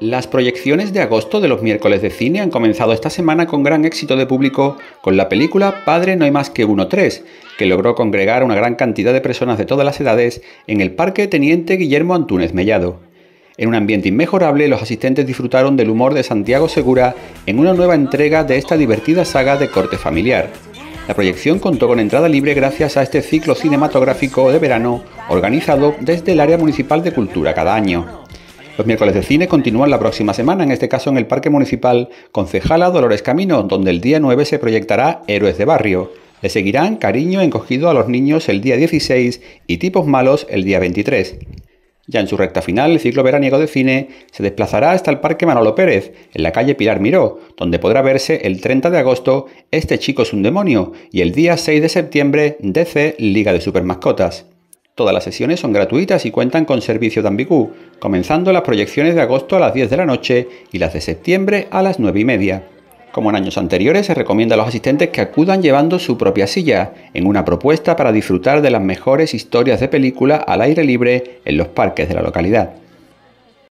Las proyecciones de agosto de los miércoles de cine han comenzado esta semana con gran éxito de público con la película Padre No hay más que uno tres, que logró congregar a una gran cantidad de personas de todas las edades en el Parque Teniente Guillermo Antúnez Mellado. En un ambiente inmejorable, los asistentes disfrutaron del humor de Santiago Segura en una nueva entrega de esta divertida saga de corte familiar. La proyección contó con entrada libre gracias a este ciclo cinematográfico de verano organizado desde el Área Municipal de Cultura cada año. Los miércoles de cine continúan la próxima semana, en este caso en el Parque Municipal Concejala Dolores Camino, donde el día 9 se proyectará Héroes de Barrio. Le seguirán Cariño encogido a los niños el día 16 y Tipos Malos el día 23. Ya en su recta final, el ciclo veraniego de cine se desplazará hasta el Parque Manolo Pérez, en la calle Pilar Miró, donde podrá verse el 30 de agosto Este chico es un demonio y el día 6 de septiembre DC Liga de Supermascotas. Todas las sesiones son gratuitas y cuentan con servicio de ambigú, comenzando las proyecciones de agosto a las 10 de la noche y las de septiembre a las 9 y media. Como en años anteriores, se recomienda a los asistentes que acudan llevando su propia silla, en una propuesta para disfrutar de las mejores historias de película al aire libre en los parques de la localidad.